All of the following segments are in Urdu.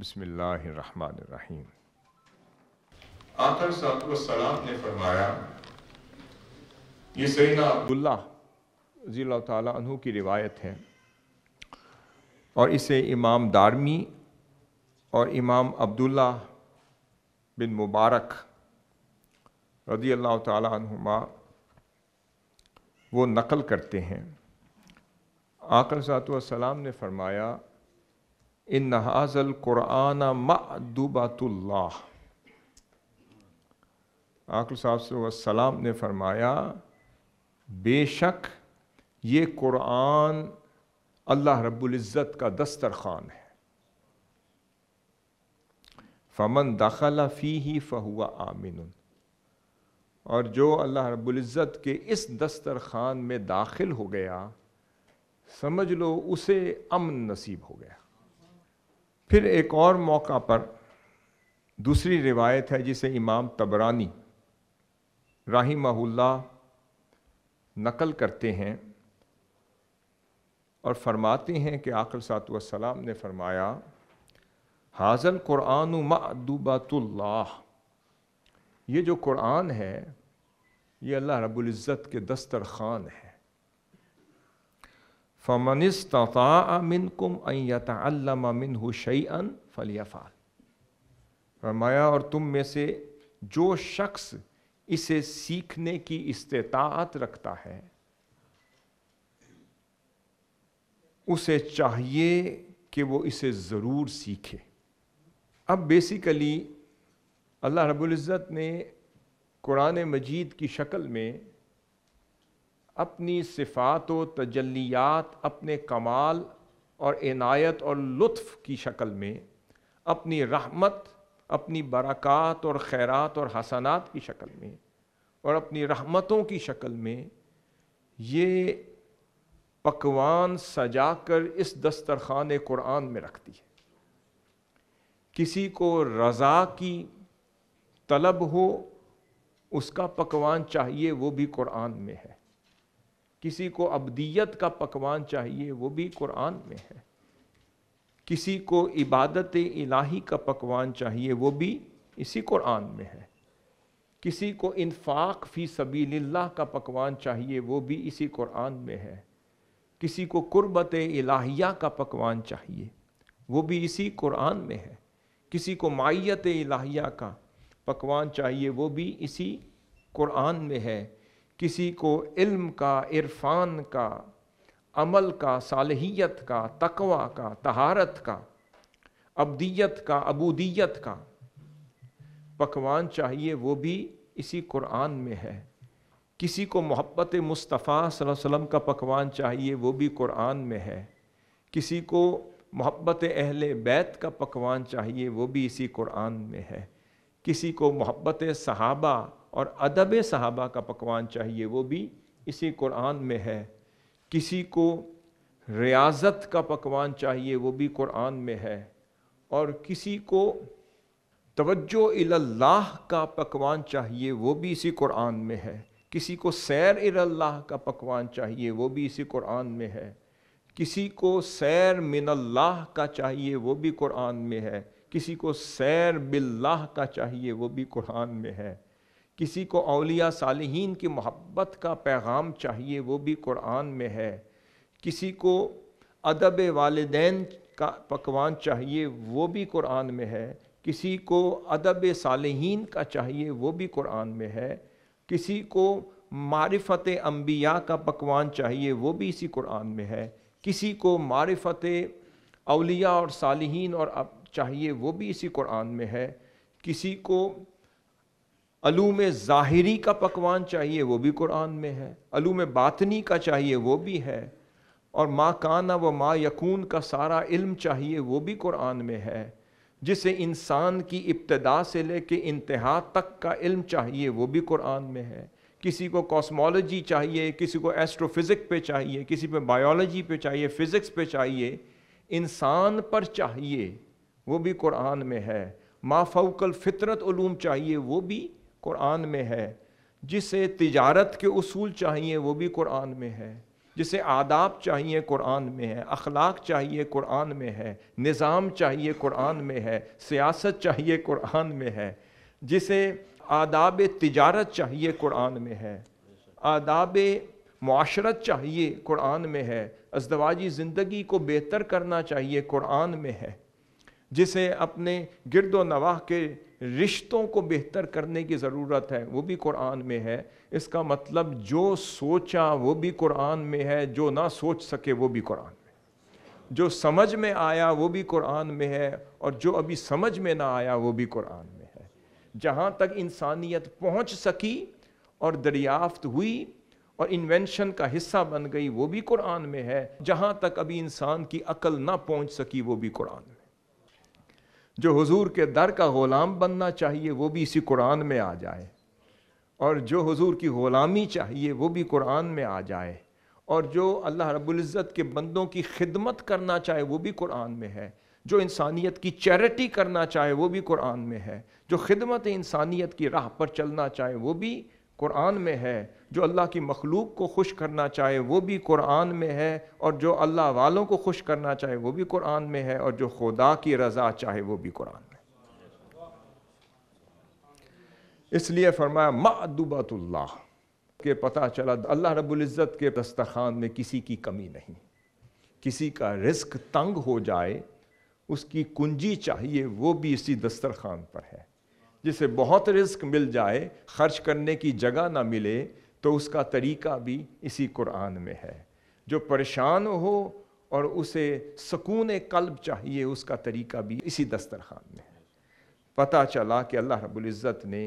بسم اللہ الرحمن الرحمٰ آقر ثات السلام نے فرمایا یہ سیدنا عبداللہ رضی اللہ تعالیٰ عنہ کی روایت ہے اور اسے امام دارمی اور امام عبداللہ بن مبارک رضی اللہ تعالیٰ عنہما وہ نقل کرتے ہیں آقر صوط نے فرمایا ان القرآن قرآن اللہ آکل صاحب صلی اللہ علیہ وسلم نے فرمایا بے شک یہ قرآن اللہ رب العزت کا دسترخان ہے فمن دخل فی ہی فہوا آمن اور جو اللہ رب العزت کے اس دسترخوان میں داخل ہو گیا سمجھ لو اسے امن نصیب ہو گیا پھر ایک اور موقع پر دوسری روایت ہے جسے امام تبرانی راہی اللہ نقل کرتے ہیں اور فرماتے ہیں کہ آخر سات وسلام نے فرمایا حاضل قرآن و معدوبات اللہ یہ جو قرآن ہے یہ اللہ رب العزت کے دسترخوان ہے فمن استطاع عیط ان ہو شعی ان فلیہ فرمایا اور تم میں سے جو شخص اسے سیکھنے کی استطاعت رکھتا ہے اسے چاہیے کہ وہ اسے ضرور سیکھے اب بیسیکلی اللہ رب العزت نے قرآن مجید کی شکل میں اپنی صفات و تجلیات اپنے کمال اور عنایت اور لطف کی شکل میں اپنی رحمت اپنی برکات اور خیرات اور حسنات کی شکل میں اور اپنی رحمتوں کی شکل میں یہ پکوان سجا کر اس دسترخوان قرآن میں رکھتی ہے کسی کو رضا کی طلب ہو اس کا پکوان چاہیے وہ بھی قرآن میں ہے کسی کو ابدیت کا پکوان چاہیے وہ بھی قرآن میں ہے کسی کو عبادت الہی کا پکوان چاہیے وہ بھی اسی قرآن میں ہے کسی کو انفاق فی سبیل اللہ کا پکوان چاہیے وہ بھی اسی قرآن میں ہے کسی کو قربت الہیہ کا پکوان چاہیے وہ بھی اسی قرآن میں ہے کسی کو مائیت الہیہ کا پکوان چاہیے وہ بھی اسی قرآن میں ہے کسی کو علم کا عرفان کا عمل کا صالحیت کا تقوی کا تہارت کا ابدیت کا ابودیت کا پکوان چاہیے وہ بھی اسی قرآن میں ہے کسی کو محبت مصطفیٰ صلی اللہ علیہ وسلم کا پکوان چاہیے وہ بھی قرآن میں ہے کسی کو محبت اہل بیت کا پکوان چاہیے وہ بھی اسی قرآن میں ہے کسی کو محبت صحابہ اور ادب صحابہ کا پکوان چاہیے وہ بھی اسی قرآن میں ہے کسی کو ریاضت کا پکوان چاہیے وہ بھی قرآن میں ہے اور کسی کو توجہ اللہ کا پکوان چاہیے وہ بھی اسی قرآن میں ہے کسی کو سیر اللہ کا پکوان چاہیے وہ بھی اسی قرآن میں ہے کسی کو سیر من اللہ کا چاہیے وہ بھی قرآن میں ہے کسی کو سیر باللہ کا چاہیے وہ بھی قرآن میں ہے کسی کو اولیاء صالحین کی محبت کا پیغام چاہیے وہ بھی قرآن میں ہے کسی کو ادب والدین کا پکوان چاہیے وہ بھی قرآن میں ہے کسی کو ادب صالحین کا چاہیے وہ بھی قرآن میں ہے کسی کو معرفت انبیاء کا پکوان چاہیے وہ بھی اسی قرآن میں ہے کسی کو معرفت اولیاء اور صالحین اور چاہیے وہ بھی اسی قرآن میں ہے کسی کو علوم ظاہری کا پکوان چاہیے وہ بھی قرآن میں ہے علوم باطنی کا چاہیے وہ بھی ہے اور ما کانا و ما یقون کا سارا علم چاہیے وہ بھی قرآن میں ہے جسے انسان کی ابتدا سے لے کے انتہا تک کا علم چاہیے وہ بھی قرآن میں ہے کسی کو کاسمالوجی چاہیے کسی کو ایسٹرو فزک پہ چاہیے کسی پہ بایولوجی پہ چاہیے فزکس پہ چاہیے انسان پر چاہیے وہ بھی قرآن میں ہے ما فوق الفطرت علوم چاہیے وہ بھی قرآن میں ہے جسے تجارت کے اصول چاہیے وہ بھی قرآن میں ہے جسے آداب چاہیے قرآن میں ہے اخلاق چاہیے قرآن میں ہے نظام چاہیے قرآن میں ہے سیاست چاہیے قرآن میں ہے جسے آداب تجارت چاہیے قرآن میں ہے آداب معاشرت چاہیے قرآن میں ہے ازدواجی زندگی کو بہتر کرنا چاہیے قرآن میں ہے جسے اپنے گرد و نواح کے رشتوں کو بہتر کرنے کی ضرورت ہے وہ بھی قرآن میں ہے اس کا مطلب جو سوچا وہ بھی قرآن میں ہے جو نہ سوچ سکے وہ بھی قرآن میں جو سمجھ میں آیا وہ بھی قرآن میں ہے اور جو ابھی سمجھ میں نہ آیا وہ بھی قرآن میں ہے جہاں تک انسانیت پہنچ سکی اور دریافت ہوئی اور انوینشن کا حصہ بن گئی وہ بھی قرآن میں ہے جہاں تک ابھی انسان کی عقل نہ پہنچ سکی وہ بھی قرآن میں جو حضور کے در کا غلام بننا چاہیے وہ بھی اسی قرآن میں آ جائے اور جو حضور کی غلامی چاہیے وہ بھی قرآن میں آ جائے اور جو اللہ رب العزت کے بندوں کی خدمت کرنا چاہے وہ بھی قرآن میں ہے جو انسانیت کی چیریٹی کرنا چاہے وہ بھی قرآن میں ہے جو خدمت انسانیت کی راہ پر چلنا چاہے وہ بھی قرآن میں ہے جو اللہ کی مخلوق کو خوش کرنا چاہے وہ بھی قرآن میں ہے اور جو اللہ والوں کو خوش کرنا چاہے وہ بھی قرآن میں ہے اور جو خدا کی رضا چاہے وہ بھی قرآن میں اس لیے فرمایا معدوبت اللہ کہ پتہ چلا اللہ رب العزت کے دستخان میں کسی کی کمی نہیں کسی کا رزق تنگ ہو جائے اس کی کنجی چاہیے وہ بھی اسی دسترخوان پر ہے جسے بہت رزق مل جائے خرچ کرنے کی جگہ نہ ملے تو اس کا طریقہ بھی اسی قرآن میں ہے جو پریشان ہو اور اسے سکون قلب چاہیے اس کا طریقہ بھی اسی دسترخان میں ہے پتا چلا کہ اللہ رب العزت نے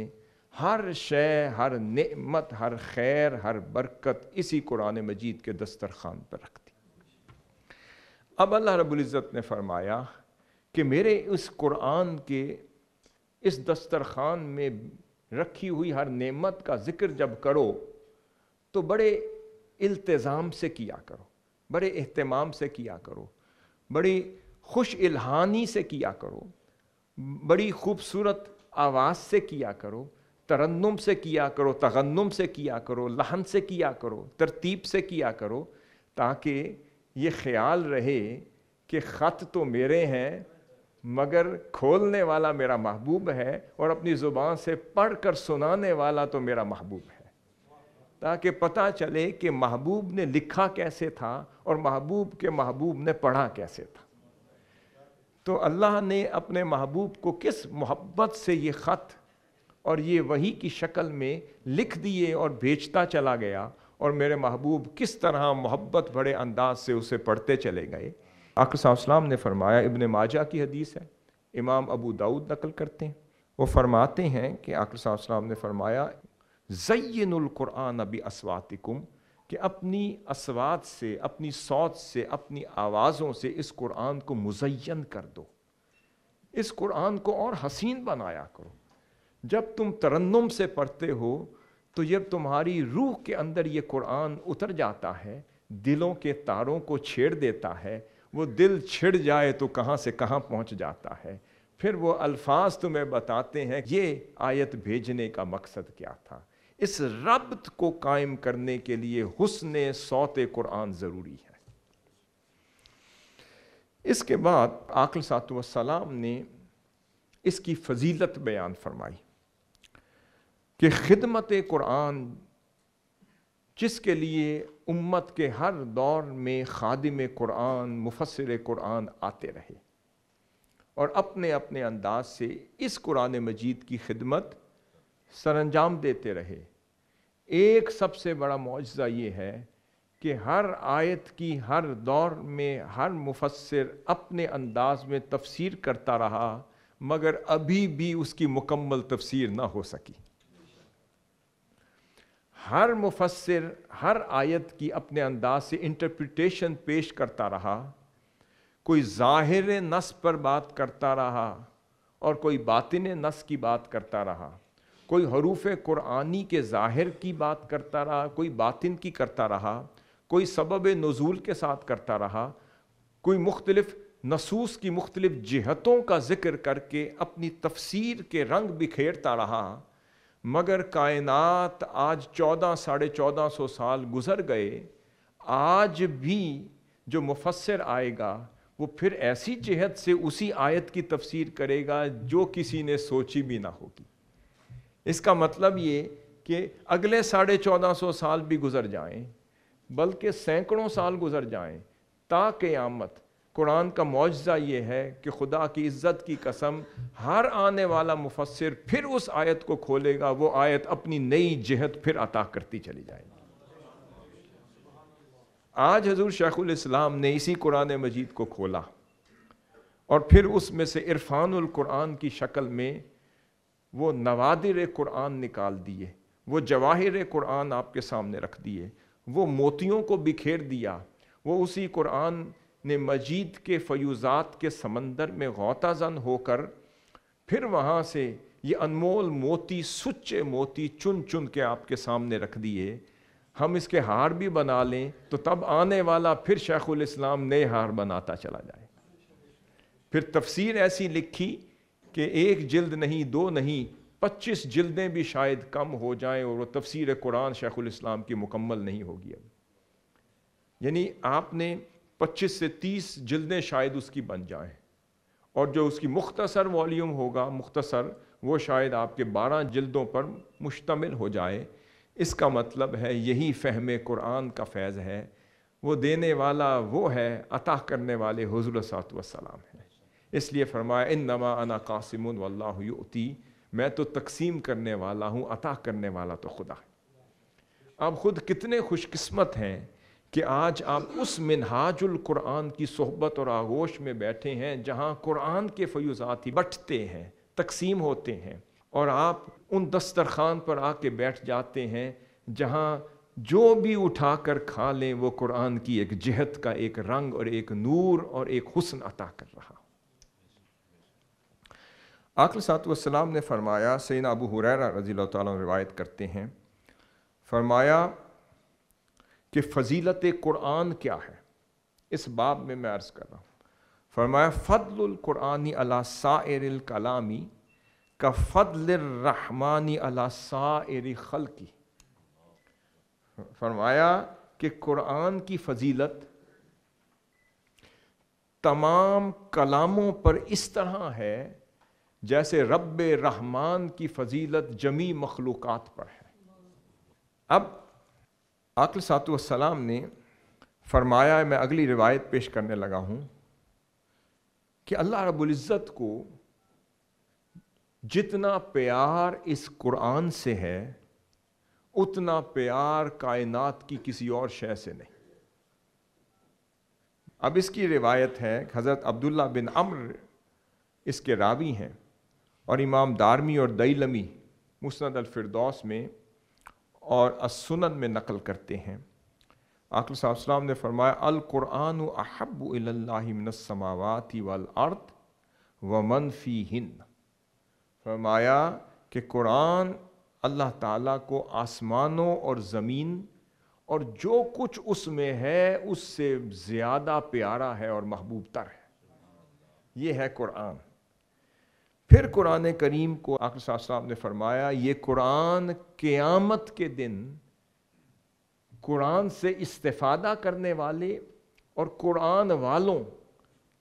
ہر شے ہر نعمت ہر خیر ہر برکت اسی قرآن مجید کے دسترخان پر رکھ دی اب اللہ رب العزت نے فرمایا کہ میرے اس قرآن کے اس دسترخوان میں رکھی ہوئی ہر نعمت کا ذکر جب کرو تو بڑے التظام سے کیا کرو بڑے اہتمام سے کیا کرو بڑی خوش الہانی سے کیا کرو بڑی خوبصورت آواز سے کیا کرو ترنم سے کیا کرو تغنم سے کیا کرو لہن سے کیا کرو ترتیب سے کیا کرو تاکہ یہ خیال رہے کہ خط تو میرے ہیں مگر کھولنے والا میرا محبوب ہے اور اپنی زبان سے پڑھ کر سنانے والا تو میرا محبوب ہے تاکہ پتہ چلے کہ محبوب نے لکھا کیسے تھا اور محبوب کے محبوب نے پڑھا کیسے تھا تو اللہ نے اپنے محبوب کو کس محبت سے یہ خط اور یہ وہی کی شکل میں لکھ دیے اور بھیجتا چلا گیا اور میرے محبوب کس طرح محبت بڑے انداز سے اسے پڑھتے چلے گئے آقر صاحب السلام نے فرمایا ابن ماجہ کی حدیث ہے امام ابو داود نقل کرتے ہیں وہ فرماتے ہیں کہ عقر صاحب السلام نے فرمایا زین القرآن ابی اسواتکم کہ اپنی اسوات سے اپنی سوت سے اپنی آوازوں سے اس قرآن کو مزین کر دو اس قرآن کو اور حسین بنایا کرو جب تم ترنم سے پڑھتے ہو تو جب تمہاری روح کے اندر یہ قرآن اتر جاتا ہے دلوں کے تاروں کو چھیڑ دیتا ہے وہ دل چھڑ جائے تو کہاں سے کہاں پہنچ جاتا ہے پھر وہ الفاظ تمہیں بتاتے ہیں یہ آیت بھیجنے کا مقصد کیا تھا اس ربط کو قائم کرنے کے لیے حسن سوت قرآن ضروری ہے اس کے بعد آکل سات وسلام نے اس کی فضیلت بیان فرمائی کہ خدمت قرآن جس کے لیے امت کے ہر دور میں خادم قرآن مفسر قرآن آتے رہے اور اپنے اپنے انداز سے اس قرآن مجید کی خدمت سر انجام دیتے رہے ایک سب سے بڑا معجزہ یہ ہے کہ ہر آیت کی ہر دور میں ہر مفسر اپنے انداز میں تفسیر کرتا رہا مگر ابھی بھی اس کی مکمل تفسیر نہ ہو سکی ہر مفسر ہر آیت کی اپنے انداز سے انٹرپریٹیشن پیش کرتا رہا کوئی ظاہر نس پر بات کرتا رہا اور کوئی باطن نس کی بات کرتا رہا کوئی حروف قرآنی کے ظاہر کی بات کرتا رہا کوئی باطن کی کرتا رہا کوئی سبب نزول کے ساتھ کرتا رہا کوئی مختلف نصوص کی مختلف جہتوں کا ذکر کر کے اپنی تفسیر کے رنگ بکھیرتا رہا مگر کائنات آج چودہ ساڑھے چودہ سو سال گزر گئے آج بھی جو مفسر آئے گا وہ پھر ایسی جہت سے اسی آیت کی تفسیر کرے گا جو کسی نے سوچی بھی نہ ہوگی اس کا مطلب یہ کہ اگلے ساڑھے چودہ سو سال بھی گزر جائیں بلکہ سینکڑوں سال گزر جائیں تا قیامت قرآن کا معجزہ یہ ہے کہ خدا کی عزت کی قسم ہر آنے والا مفسر پھر اس آیت کو کھولے گا وہ آیت اپنی نئی جہت پھر عطا کرتی چلی جائے گی آج حضور شیخ الاسلام نے اسی قرآن مجید کو کھولا اور پھر اس میں سے عرفان القرآن کی شکل میں وہ نوادر قرآن نکال دیے وہ جواہر قرآن آپ کے سامنے رکھ دیے وہ موتیوں کو بکھیر دیا وہ اسی قرآن نے مجید کے فیوزات کے سمندر میں غوطہ زن ہو کر پھر وہاں سے یہ انمول موتی سچے موتی چن چن کے آپ کے سامنے رکھ دیے ہم اس کے ہار بھی بنا لیں تو تب آنے والا پھر شیخ الاسلام نئے ہار بناتا چلا جائے پھر تفسیر ایسی لکھی کہ ایک جلد نہیں دو نہیں پچیس جلدیں بھی شاید کم ہو جائیں اور وہ تفسیر قرآن شیخ الاسلام کی مکمل نہیں ہوگی اب یعنی آپ نے پچیس سے تیس جلدیں شاید اس کی بن جائیں اور جو اس کی مختصر والیوم ہوگا مختصر وہ شاید آپ کے بارہ جلدوں پر مشتمل ہو جائے اس کا مطلب ہے یہی فہم قرآن کا فیض ہے وہ دینے والا وہ ہے عطا کرنے والے حضور سات وسلام ہے اس لیے فرمایا ان نما انا قاسم اللہ میں تو تقسیم کرنے والا ہوں عطا کرنے والا تو خدا ہے آپ خود کتنے خوش قسمت ہیں کہ آج آپ اس منہاج القرآن کی صحبت اور آغوش میں بیٹھے ہیں جہاں قرآن کے فیوزات ہی بٹتے ہیں تقسیم ہوتے ہیں اور آپ ان دسترخوان پر آ کے بیٹھ جاتے ہیں جہاں جو بھی اٹھا کر کھا لیں وہ قرآن کی ایک جہت کا ایک رنگ اور ایک نور اور ایک حسن عطا کر رہا آخر سات والسلام نے فرمایا سعین ابو حریرہ رضی اللہ تعالیٰ روایت کرتے ہیں فرمایا کہ فضیلت قرآن کیا ہے اس باب میں میں عرض کر رہا ہوں فرمایا فضل القرآن الرحمانی علی سائر خلقی فرمایا کہ قرآن کی فضیلت تمام کلاموں پر اس طرح ہے جیسے رب رحمان کی فضیلت جمی مخلوقات پر ہے اب عقل سات السلام نے فرمایا میں اگلی روایت پیش کرنے لگا ہوں کہ اللہ رب العزت کو جتنا پیار اس قرآن سے ہے اتنا پیار کائنات کی کسی اور شے سے نہیں اب اس کی روایت ہے حضرت عبداللہ بن امر اس کے راوی ہیں اور امام دارمی اور دئیلم مسند الفردوس میں اور السنن میں نقل کرتے ہیں آخر صاحب السلام نے فرمایا القرآن و احب من سماواتی والارض و منفی ہند فرمایا کہ قرآن اللہ تعالیٰ کو آسمانوں اور زمین اور جو کچھ اس میں ہے اس سے زیادہ پیارا ہے اور محبوب تر ہے یہ ہے قرآن پھر قرآن کریم کو آخر صاحب صاحب نے فرمایا یہ قرآن قیامت کے دن قرآن سے استفادہ کرنے والے اور قرآن والوں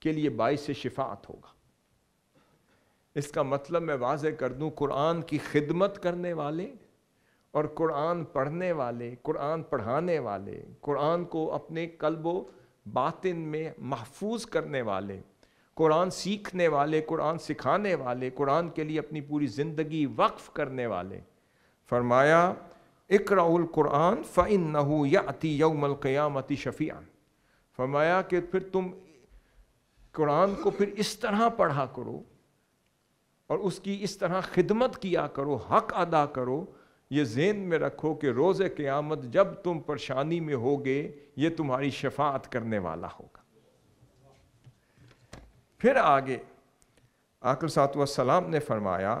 کے لیے باعث شفاعت ہوگا اس کا مطلب میں واضح کر دوں قرآن کی خدمت کرنے والے اور قرآن پڑھنے والے قرآن پڑھانے والے قرآن کو اپنے قلب و باطن میں محفوظ کرنے والے قرآن سیکھنے والے قرآن سکھانے والے قرآن کے لیے اپنی پوری زندگی وقف کرنے والے فرمایا اقرا القرآن نہ نحو یا عتی یوم القیامتی شفیان فرمایا کہ پھر تم قرآن کو پھر اس طرح پڑھا کرو اور اس کی اس طرح خدمت کیا کرو حق ادا کرو یہ ذہن میں رکھو کہ روز قیامت جب تم پریشانی میں ہوگے یہ تمہاری شفاعت کرنے والا ہوگا پھر آگے آکل ساط والسلام نے فرمایا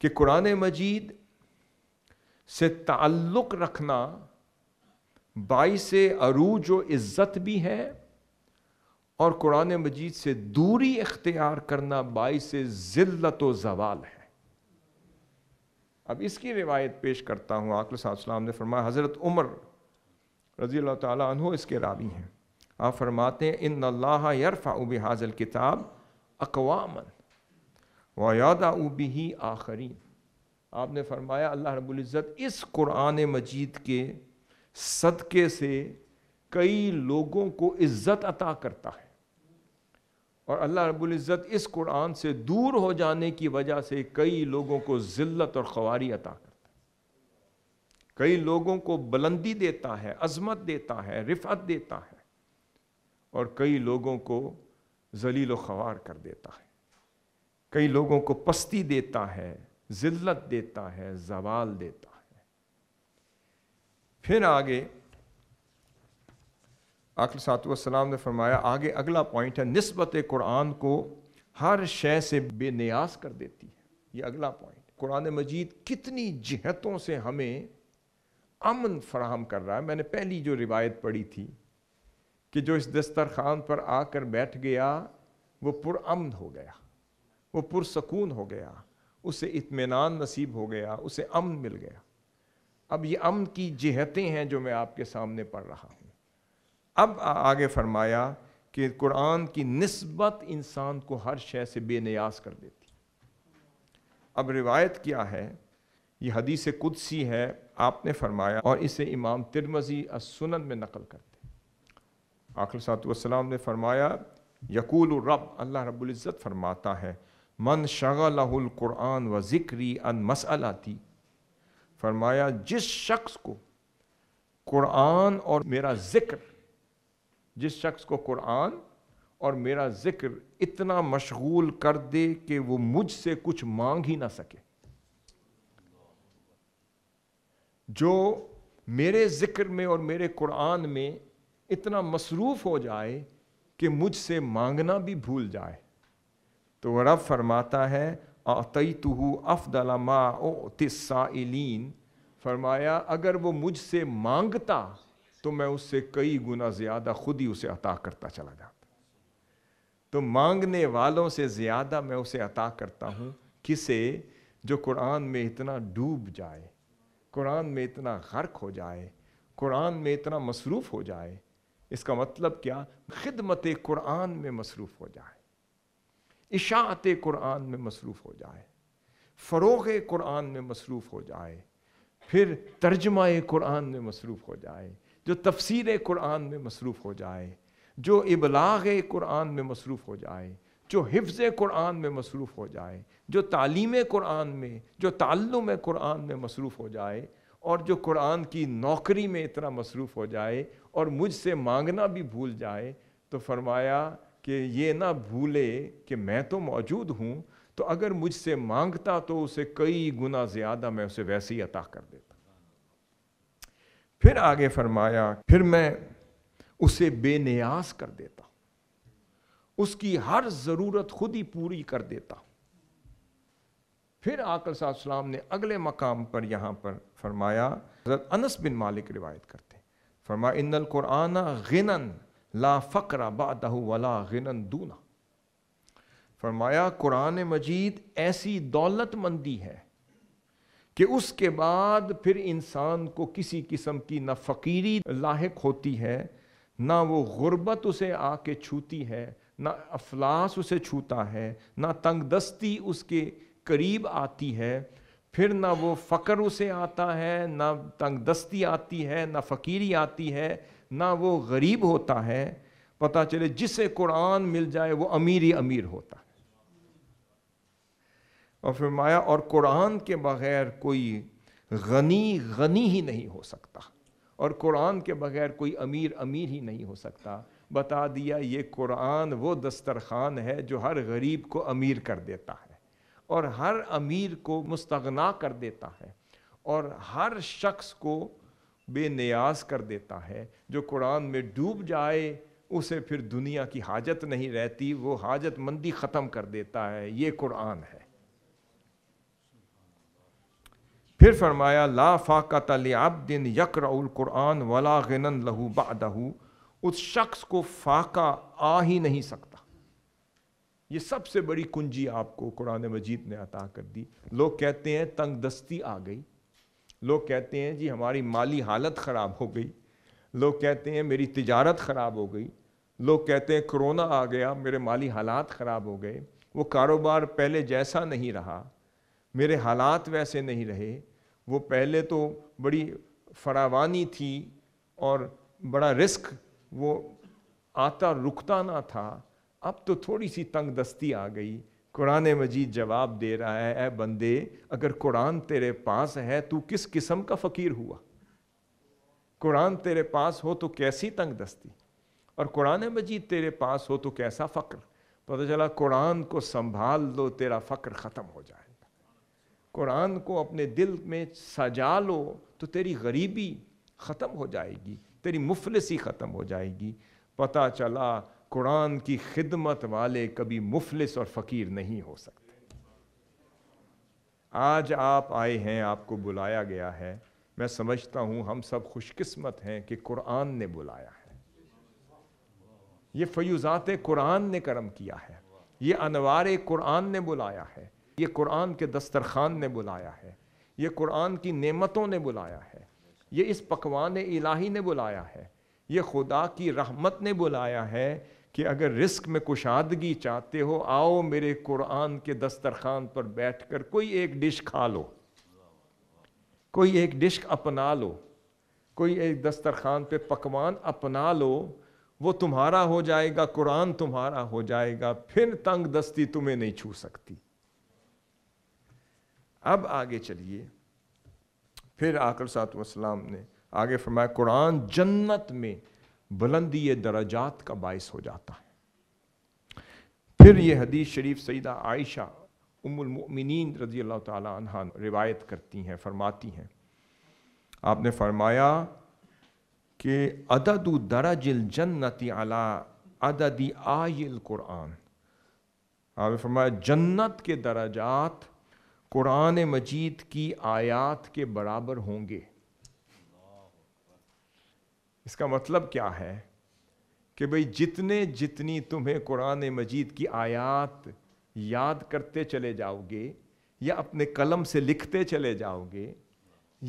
کہ قرآن مجید سے تعلق رکھنا باعث عروج و عزت بھی ہے اور قرآن مجید سے دوری اختیار کرنا باعث ذلت و زوال ہے اب اس کی روایت پیش کرتا ہوں آقل صاحب السلام نے فرمایا حضرت عمر رضی اللہ تعالیٰ عنہ اس کے راوی ہیں آپ فرماتے ہیں ان اللہ یرفا اوبی حاضل کتاب اقوامن و یادا اوبی آخری آپ نے فرمایا اللہ رب العزت اس قرآن مجید کے صدقے سے کئی لوگوں کو عزت عطا کرتا ہے اور اللہ رب العزت اس قرآن سے دور ہو جانے کی وجہ سے کئی لوگوں کو ذلت اور خواری عطا کرتا ہے کئی لوگوں کو بلندی دیتا ہے عظمت دیتا ہے رفعت دیتا ہے اور کئی لوگوں کو ذلیل و خوار کر دیتا ہے کئی لوگوں کو پستی دیتا ہے ذلت دیتا ہے زوال دیتا ہے پھر آگے آخر ساتو السلام نے فرمایا آگے اگلا پوائنٹ ہے نسبت قرآن کو ہر شے سے بے نیاز کر دیتی ہے یہ اگلا پوائنٹ قرآن مجید کتنی جہتوں سے ہمیں امن فراہم کر رہا ہے میں نے پہلی جو روایت پڑھی تھی کہ جو اس دسترخوان پر آ کر بیٹھ گیا وہ پرامن ہو گیا وہ پرسکون ہو گیا اسے اطمینان نصیب ہو گیا اسے امن مل گیا اب یہ امن کی جہتیں ہیں جو میں آپ کے سامنے پڑھ رہا ہوں اب آگے فرمایا کہ قرآن کی نسبت انسان کو ہر شے سے بے نیاز کر دیتی اب روایت کیا ہے یہ حدیث قدسی ہے آپ نے فرمایا اور اسے امام ترمزی السنن میں نقل کرتے آخر صاحب وسلم نے فرمایا یقول الرب اللہ رب العزت فرماتا ہے من شغ لہ القرآن و ذکری ان مسئلہ تھی فرمایا جس شخص کو قرآن اور میرا ذکر جس شخص کو قرآن اور میرا ذکر اتنا مشغول کر دے کہ وہ مجھ سے کچھ مانگ ہی نہ سکے جو میرے ذکر میں اور میرے قرآن میں اتنا مصروف ہو جائے کہ مجھ سے مانگنا بھی بھول جائے تو رب فرماتا ہے آتی تو افد ما او تسائلین فرمایا اگر وہ مجھ سے مانگتا تو میں اس سے کئی گنا زیادہ خود ہی اسے عطا کرتا چلا جاتا تو مانگنے والوں سے زیادہ میں اسے عطا کرتا ہوں کسے جو قرآن میں اتنا ڈوب جائے قرآن میں اتنا غرق ہو جائے قرآن میں اتنا مصروف ہو جائے اس کا مطلب کیا خدمت قرآن میں مصروف ہو جائے اشاعت قرآن میں مصروف ہو جائے فروغ قرآن میں مصروف ہو جائے پھر ترجمہ قرآن میں مصروف ہو جائے جو تفسیر قرآن میں مصروف ہو جائے جو ابلاغ قرآن میں مصروف ہو جائے جو حفظ قرآن میں مصروف ہو جائے جو تعلیم قرآن میں جو تعلم قرآن میں مصروف ہو جائے اور جو قرآن کی نوکری میں اتنا مصروف ہو جائے اور مجھ سے مانگنا بھی بھول جائے تو فرمایا کہ یہ نہ بھولے کہ میں تو موجود ہوں تو اگر مجھ سے مانگتا تو اسے کئی گنا زیادہ میں اسے ویسے ہی عطا کر دیتا پھر آگے فرمایا پھر میں اسے بے نیاز کر دیتا اس کی ہر ضرورت خود ہی پوری کر دیتا ہوں پھر آکل صاحب السلام نے اگلے مقام پر یہاں پر فرمایا حضرت انس بن مالک روایت کرتے ہیں فرمایا ان القرآن غنن لا فقر بعدہ ولا غنن دونا فرمایا قرآن مجید ایسی دولت مندی ہے کہ اس کے بعد پھر انسان کو کسی قسم کی نہ فقیری لاحق ہوتی ہے نہ وہ غربت اسے آ کے چھوتی ہے نہ افلاس اسے چھوتا ہے نہ تنگ دستی اس کے قریب آتی ہے پھر نہ وہ فقر اسے آتا ہے نہ تنگ دستی آتی ہے نہ فقیری آتی ہے نہ وہ غریب ہوتا ہے پتا چلے جسے قرآن مل جائے وہ امیر ہی امیر ہوتا ہے اور فرمایا اور قرآن کے بغیر کوئی غنی غنی ہی نہیں ہو سکتا اور قرآن کے بغیر کوئی امیر امیر ہی نہیں ہو سکتا بتا دیا یہ قرآن وہ دسترخوان ہے جو ہر غریب کو امیر کر دیتا ہے اور ہر امیر کو مستغنا کر دیتا ہے اور ہر شخص کو بے نیاز کر دیتا ہے جو قرآن میں ڈوب جائے اسے پھر دنیا کی حاجت نہیں رہتی وہ حاجت مندی ختم کر دیتا ہے یہ قرآن ہے پھر فرمایا لا فاقت لعبد یکر القرآن ولا غنن لہو بدہو اس شخص کو فاقہ آ ہی نہیں سکتا یہ سب سے بڑی کنجی آپ کو قرآن مجید نے عطا کر دی لوگ کہتے ہیں تنگ دستی آ گئی لوگ کہتے ہیں جی ہماری مالی حالت خراب ہو گئی لوگ کہتے ہیں میری تجارت خراب ہو گئی لوگ کہتے ہیں کرونا آ گیا میرے مالی حالات خراب ہو گئے وہ کاروبار پہلے جیسا نہیں رہا میرے حالات ویسے نہیں رہے وہ پہلے تو بڑی فراوانی تھی اور بڑا رسک وہ آتا رکتا نہ تھا اب تو تھوڑی سی تنگ دستی آ گئی قرآن مجید جواب دے رہا ہے اے بندے اگر قرآن تیرے پاس ہے تو کس قسم کا فقیر ہوا قرآن تیرے پاس ہو تو کیسی تنگ دستی اور قرآن مجید تیرے پاس ہو تو کیسا فقر پتہ چلا قرآن کو سنبھال لو تیرا فقر ختم ہو جائے گا قرآن کو اپنے دل میں سجا لو تو تیری غریبی ختم ہو جائے گی تیری مفلسی ختم ہو جائے گی پتہ چلا قرآن کی خدمت والے کبھی مفلس اور فقیر نہیں ہو سکتے آج آپ آئے ہیں آپ کو بلایا گیا ہے میں سمجھتا ہوں ہم سب خوش قسمت ہیں کہ قرآن نے بلایا ہے یہ فیوزات قرآن نے کرم کیا ہے یہ انوار قرآن نے بلایا ہے یہ قرآن کے دسترخوان نے بلایا ہے یہ قرآن کی نعمتوں نے بلایا ہے یہ اس پکوان الہی نے بلایا ہے یہ خدا کی رحمت نے بلایا ہے کہ اگر رسک میں کشادگی چاہتے ہو آؤ میرے قرآن کے دسترخوان پر بیٹھ کر کوئی ایک ڈش کھا لو کوئی ایک ڈش اپنا لو کوئی ایک دسترخوان پہ پکوان اپنا لو وہ تمہارا ہو جائے گا قرآن تمہارا ہو جائے گا پھر تنگ دستی تمہیں نہیں چھو سکتی اب آگے چلیے پھر آکر ساتو السلام نے آگے فرمایا قرآن جنت میں بلندی درجات کا باعث ہو جاتا ہے پھر یہ حدیث شریف سیدہ عائشہ ام المؤمنین رضی اللہ تعالی عنہ روایت کرتی ہیں فرماتی ہیں آپ نے فرمایا کہ عدد درج الجنت علی عدد آی القرآن آپ نے فرمایا جنت کے درجات قرآن مجید کی آیات کے برابر ہوں گے اس کا مطلب کیا ہے کہ بھئی جتنے جتنی تمہیں قرآن مجید کی آیات یاد کرتے چلے جاؤ گے یا اپنے قلم سے لکھتے چلے جاؤ گے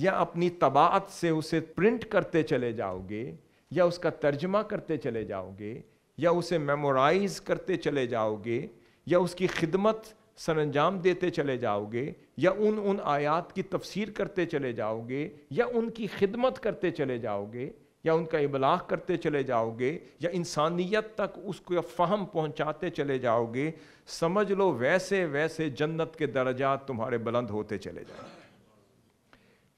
یا اپنی طباعت سے اسے پرنٹ کرتے چلے جاؤ گے یا اس کا ترجمہ کرتے چلے جاؤ گے یا اسے میمورائز کرتے چلے جاؤ گے یا اس کی خدمت سر انجام دیتے چلے جاؤ گے یا ان ان آیات کی تفسیر کرتے چلے جاؤ گے یا ان کی خدمت کرتے چلے جاؤ گے یا ان کا ابلاغ کرتے چلے جاؤ گے یا انسانیت تک اس کو فہم پہنچاتے چلے جاؤ گے سمجھ لو ویسے ویسے جنت کے درجات تمہارے بلند ہوتے چلے گے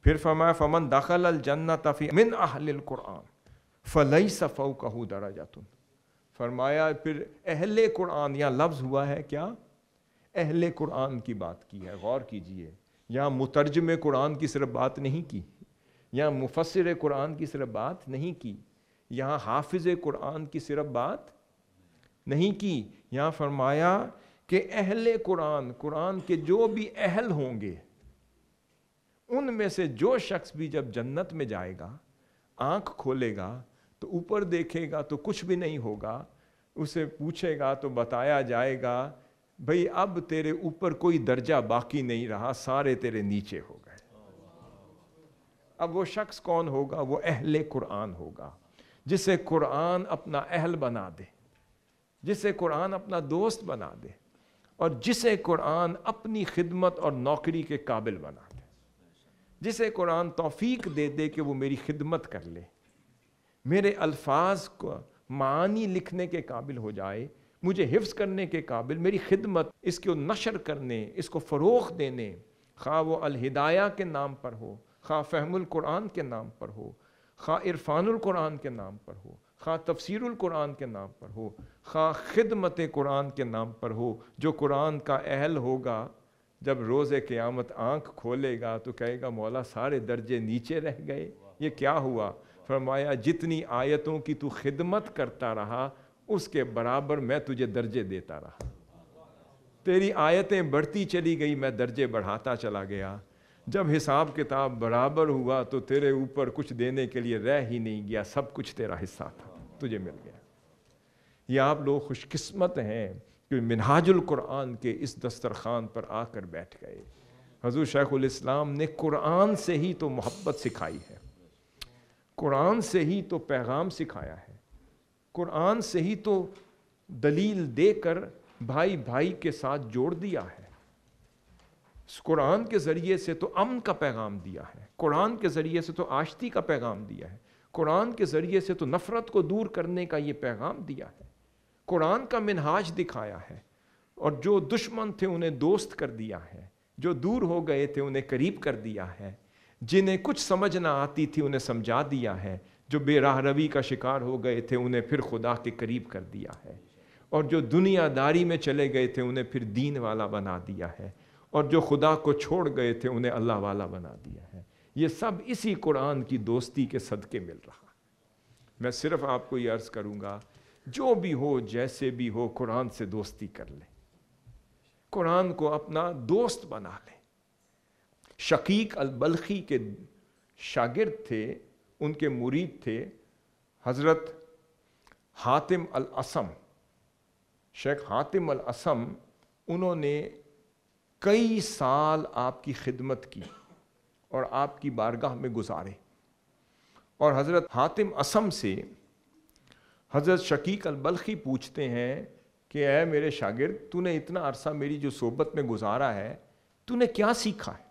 پھر فمن دخل الجنت فی من اہل القرآن کہو قرآن فرمایا پھر اہل قرآن یا لفظ ہوا ہے کیا اہل قرآن کی بات کی ہے غور کیجئے یا مترجم قرآن کی صرف بات نہیں کی یہاں مفسر قرآن کی صرف بات نہیں کی یہاں حافظ قرآن کی صرف بات نہیں کی یہاں فرمایا کہ اہل قرآن قرآن کے جو بھی اہل ہوں گے ان میں سے جو شخص بھی جب جنت میں جائے گا آنکھ کھولے گا تو اوپر دیکھے گا تو کچھ بھی نہیں ہوگا اسے پوچھے گا تو بتایا جائے گا بھئی اب تیرے اوپر کوئی درجہ باقی نہیں رہا سارے تیرے نیچے ہو گئے اب وہ شخص کون ہوگا وہ اہل قرآن ہوگا جسے قرآن اپنا اہل بنا دے جسے قرآن اپنا دوست بنا دے اور جسے قرآن اپنی خدمت اور نوکری کے قابل بنا دے جسے قرآن توفیق دے دے کہ وہ میری خدمت کر لے میرے الفاظ کو معنی لکھنے کے قابل ہو جائے مجھے حفظ کرنے کے قابل میری خدمت اس کو نشر کرنے اس کو فروغ دینے خواہ وہ الہدایہ کے نام پر ہو خواہ فہم القرآن کے نام پر ہو خواہ عرفان القرآن کے نام پر ہو خواہ تفسیر القرآن کے نام پر ہو خواہ خدمت قرآن کے نام پر ہو جو قرآن کا اہل ہوگا جب روز قیامت آنکھ کھولے گا تو کہے گا مولا سارے درجے نیچے رہ گئے یہ کیا ہوا فرمایا جتنی آیتوں کی تو خدمت کرتا رہا اس کے برابر میں تجھے درجے دیتا رہا تیری آیتیں بڑھتی چلی گئی میں درجے بڑھاتا چلا گیا جب حساب کتاب برابر ہوا تو تیرے اوپر کچھ دینے کے لیے رہ ہی نہیں گیا سب کچھ تیرا حصہ تھا تجھے مل گیا یہ آپ لوگ خوش قسمت ہیں کہ منہاج القرآن کے اس دسترخوان پر آ کر بیٹھ گئے حضور شیخ الاسلام نے قرآن سے ہی تو محبت سکھائی ہے قرآن سے ہی تو پیغام سکھایا ہے قرآن سے ہی تو دلیل دے کر بھائی بھائی کے ساتھ جوڑ دیا ہے قرآن کے ذریعے سے تو امن کا پیغام دیا ہے قرآن کے ذریعے سے تو آشتی کا پیغام دیا ہے قرآن کے ذریعے سے تو نفرت کو دور کرنے کا یہ پیغام دیا ہے قرآن کا منہاج دکھایا ہے اور جو دشمن تھے انہیں دوست کر دیا ہے جو دور ہو گئے تھے انہیں قریب کر دیا ہے جنہیں کچھ سمجھ نہ آتی تھی انہیں سمجھا دیا ہے جو بے راہ روی کا شکار ہو گئے تھے انہیں پھر خدا کے قریب کر دیا ہے اور جو دنیا داری میں چلے گئے تھے انہیں پھر دین والا بنا دیا ہے اور جو خدا کو چھوڑ گئے تھے انہیں اللہ والا بنا دیا ہے یہ سب اسی قرآن کی دوستی کے صدقے مل رہا میں صرف آپ کو یہ عرض کروں گا جو بھی ہو جیسے بھی ہو قرآن سے دوستی کر لیں قرآن کو اپنا دوست بنا لیں شقیق البلخی کے شاگرد تھے ان کے مرید تھے حضرت حاتم الاسم شیخ حاتم الاسم انہوں نے کئی سال آپ کی خدمت کی اور آپ کی بارگاہ میں گزارے اور حضرت حاتم اسم سے حضرت شقیق البلخی پوچھتے ہیں کہ اے میرے شاگرد تو نے اتنا عرصہ میری جو صحبت میں گزارا ہے تو نے کیا سیکھا ہے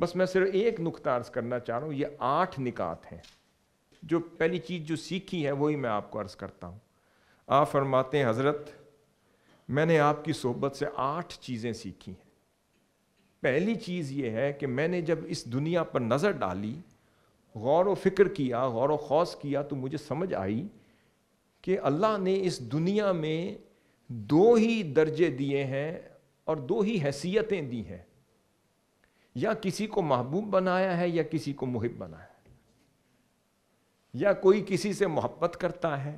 بس میں صرف ایک نقطہ عرض کرنا چاہ رہا ہوں یہ آٹھ نکات ہیں جو پہلی چیز جو سیکھی ہے وہی میں آپ کو عرض کرتا ہوں آپ فرماتے ہیں حضرت میں نے آپ کی صحبت سے آٹھ چیزیں سیکھی ہیں پہلی چیز یہ ہے کہ میں نے جب اس دنیا پر نظر ڈالی غور و فکر کیا غور و خوص کیا تو مجھے سمجھ آئی کہ اللہ نے اس دنیا میں دو ہی درجے دیے ہیں اور دو ہی حیثیتیں دی ہیں یا کسی کو محبوب بنایا ہے یا کسی کو محب بنایا ہے یا کوئی کسی سے محبت کرتا ہے